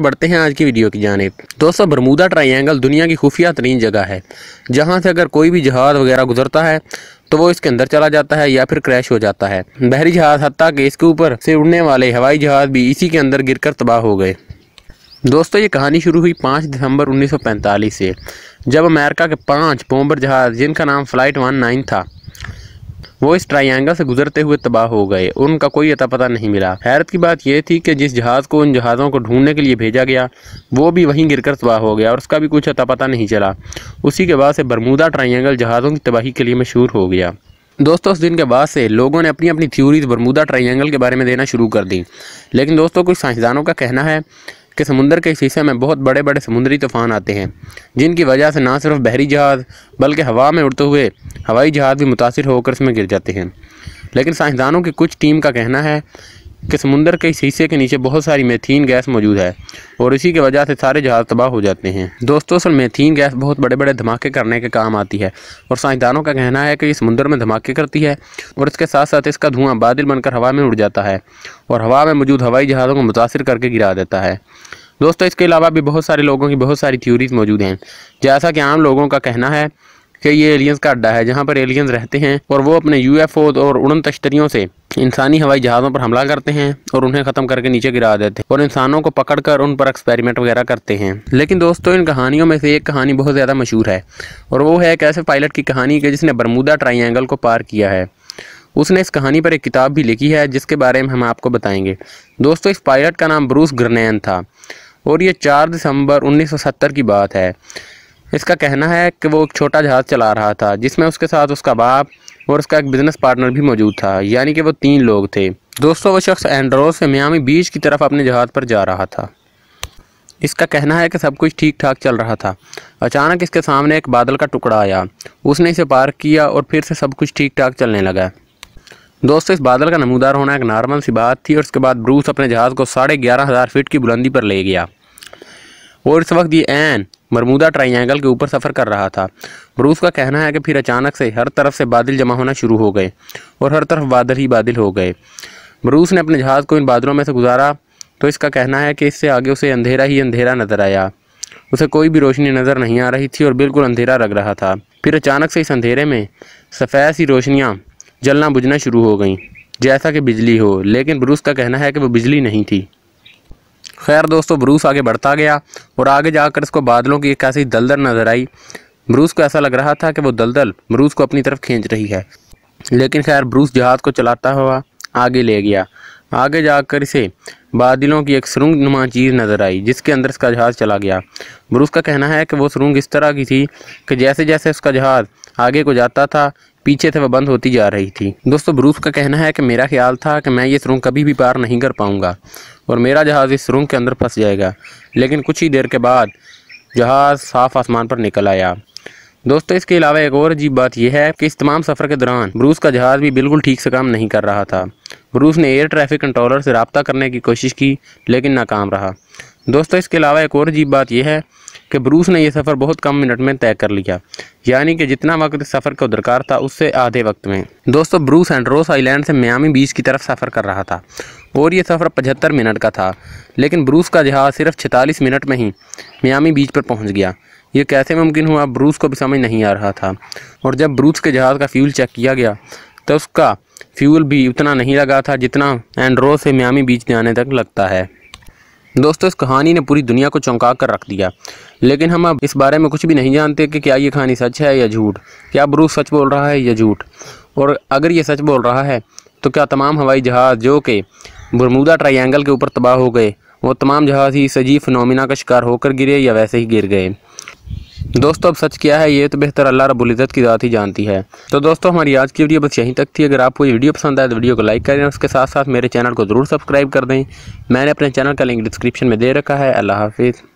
बढ़ते हैं आज की वीडियो की जानब दोस्तों बरमूदा ट्राइंगल दुनिया की खुफिया तरीन जगह है जहाँ से अगर कोई भी जहाज़ वगैरह गुजरता है तो वो इसके अंदर चला जाता है या फिर क्रैश हो जाता है बहरी जहाज हती कि इसके ऊपर से उड़ने वाले हवाई जहाज भी इसी के अंदर गिरकर तबाह हो गए दोस्तों ये कहानी शुरू हुई 5 दिसंबर 1945 से जब अमेरिका के पांच बॉम्बर जहाज जिनका नाम फ्लाइट वन नाइन था वो इस ट्राइंगल से गुजरते हुए तबाह हो गए और उनका कोई अता पता नहीं मिला हैरत की बात यह थी कि जिस जहाज़ को उन जहाज़ों को ढूंढने के लिए भेजा गया वो भी वहीं गिरकर तबाह हो गया और उसका भी कुछ अता पता नहीं चला उसी के बाद से बरमूदा ट्राइंगल जहाज़ों की तबाही के लिए मशहूर हो गया दोस्तों उस दिन के बाद से लोगों ने अपनी अपनी थ्योरीज बरमूदा ट्राइंगल के बारे में देना शुरू कर दी लेकिन दोस्तों कुछ साइंसदानों का कहना है कि समुंदर के शीशे में बहुत बड़े बड़े समुद्री तूफ़ान आते हैं जिनकी वजह से ना सिर्फ बहरी जहाज़ बल्कि हवा में उड़ते हुए हवाई जहाज़ भी मुतासर होकर इसमें गिर जाते हैं लेकिन साइंसदानों की कुछ टीम का कहना है कि समुंदर के इस हिस्से के नीचे बहुत सारी मेथीन गैस मौजूद है और इसी की वजह से सारे जहाज़ तबाह हो जाते हैं दोस्तों असल मेथीन गैस बहुत बड़े बड़े धमाके करने के काम आती है और साइंसदानों का कहना है कि ये समुंदर में धमाके करती है और इसके साथ साथ इसका धुआं बादल बनकर हवा में उड़ जाता है और हवा में मौजूद हवाई जहाज़ों को मुतासर करके गिरा देता है दोस्तों इसके अलावा भी बहुत सारे लोगों की बहुत सारी थ्योरीज़ मौजूद हैं जैसा कि आम लोगों का कहना है कि ये एलियंस का अड्डा है जहाँ पर एलियंस रहते हैं और वो अपने यूएफओ और उड़न तश्तरियों से इंसानी हवाई जहाज़ों पर हमला करते हैं और उन्हें ख़त्म करके नीचे गिरा देते हैं और इंसानों को पकड़कर उन पर एक्सपेरिमेंट वगैरह करते हैं लेकिन दोस्तों इन कहानियों में से एक कहानी बहुत ज़्यादा मशहूर है और वो है एक ऐसे पायलट की कहानी कि जिसने बरमूदा ट्राइंगल को पार किया है उसने इस कहानी पर एक किताब भी लिखी है जिसके बारे में हम आपको बताएंगे दोस्तों इस पायलट का नाम ब्रूस ग्रनैन था और ये चार दिसंबर उन्नीस की बात है इसका कहना है कि वो एक छोटा जहाज़ चला रहा था जिसमें उसके साथ उसका बाप और उसका एक बिजनेस पार्टनर भी मौजूद था यानी कि वो तीन लोग थे दोस्तों वो शख्स एंड्रोस से मियामी बीच की तरफ अपने जहाज़ पर जा रहा था इसका कहना है कि सब कुछ ठीक ठाक चल रहा था अचानक इसके सामने एक बादल का टुकड़ा आया उसने इसे पार किया और फिर से सब कुछ ठीक ठाक चलने लगा दोस्तों इस बादल का नमूदार होना एक नॉर्मल सी बात थी और उसके बाद ब्रूस अपने जहाज़ को साढ़े ग्यारह हज़ार फीट की बुलंदी पर ले गया और इस वक्त ये एन मरमूदा ट्राइंगल के ऊपर सफ़र कर रहा था ब्रूस का कहना है कि फिर अचानक से हर तरफ से बादल जमा होना शुरू हो गए और हर तरफ बादल ही बादल हो गए ब्रूस ने अपने जहाज़ को इन बादलों में से गुजारा तो इसका कहना है कि इससे आगे उसे अंधेरा ही अंधेरा नज़र आया उसे कोई भी रोशनी नज़र नहीं आ रही थी और बिल्कुल अंधेरा लग रहा था फिर अचानक से इस अंधेरे में सफ़ेद सी रोशनियाँ जलना बुझना शुरू हो गईं जैसा कि बिजली हो लेकिन ब्रूस का कहना है कि वो बिजली नहीं थी खैर दोस्तों ब्रूस आगे बढ़ता गया और आगे जाकर इसको बादलों की एक ऐसी दलदल नज़र आई ब्रूस को ऐसा लग रहा था कि वो दलदल ब्रूस को अपनी तरफ खींच रही है लेकिन खैर ब्रूस जहाज़ को चलाता हुआ आगे ले गया आगे जाकर इसे बादलों की एक सुरंग नुमा चीज़ नज़र आई जिसके अंदर इसका जहाज़ चला गया ब्रूस का कहना है कि वो सुरंग इस तरह की थी कि जैसे जैसे उसका जहाज़ आगे को जाता था पीछे से वह बंद होती जा रही थी दोस्तों ब्रूस का कहना है कि मेरा ख्याल था कि मैं ये सुरंग कभी भी पार नहीं कर पाऊँगा और मेरा जहाज़ इस सुरंग के अंदर फंस जाएगा लेकिन कुछ ही देर के बाद जहाज़ साफ आसमान पर निकल आया दोस्तों इसके अलावा एक और अजीब बात यह है कि इस तमाम सफ़र के दौरान ब्रूस का जहाज़ भी बिल्कुल ठीक से काम नहीं कर रहा था ब्रूस ने एयर ट्रैफिक कंट्रोलर से रबता करने की कोशिश की लेकिन नाकाम रहा दोस्तों इसके अलावा एक और अजीब बात यह है कि ब्रूस ने यह सफ़र बहुत कम मिनट में तय कर लिया यानी कि जितना वक्त सफ़र को दरकार था उससे आधे वक्त में दोस्तों ब्रूस रोस आइलैंड से म्यामी बीच की तरफ सफ़र कर रहा था और यह सफ़र पचहत्तर मिनट का था लेकिन ब्रूस का जहाज़ सिर्फ छतालीस मिनट में ही म्यामी बीच पर पहुँच गया ये कैसे मुमकिन हुआ ब्रूस को भी समझ नहीं आ रहा था और जब ब्रूस के जहाज़ का फ्यूल चेक किया गया तो उसका फ्यूल भी उतना नहीं लगा था जितना एंड्रो से म्यामी बीच जाने तक लगता है दोस्तों इस कहानी ने पूरी दुनिया को चौंका कर रख दिया लेकिन हम अब इस बारे में कुछ भी नहीं जानते कि क्या ये कहानी सच है या झूठ क्या ब्रूस सच बोल रहा है या झूठ और अगर ये सच बोल रहा है तो क्या तमाम हवाई जहाज़ जो कि बरमूदा ट्रायंगल के ऊपर तबाह हो गए वो तमाम जहाज़ ही सजीव नोमिना का शिकार होकर गिरे या वैसे ही गिर गए दोस्तों अब सच क्या है ये तो बेहतर अल्लाह रबुल्ज़त की ज़ात ही जानती है तो दोस्तों हमारी आज की वीडियो बस यहीं तक थी अगर आपको ये वीडियो पसंद आए तो वीडियो को लाइक करें उसके साथ साथ मेरे चैनल को ज़रूर सब्सक्राइब कर दें मैंने अपने चैनल का लिंक डिस्क्रिप्शन में दे रखा है अल्लाह हाफिज़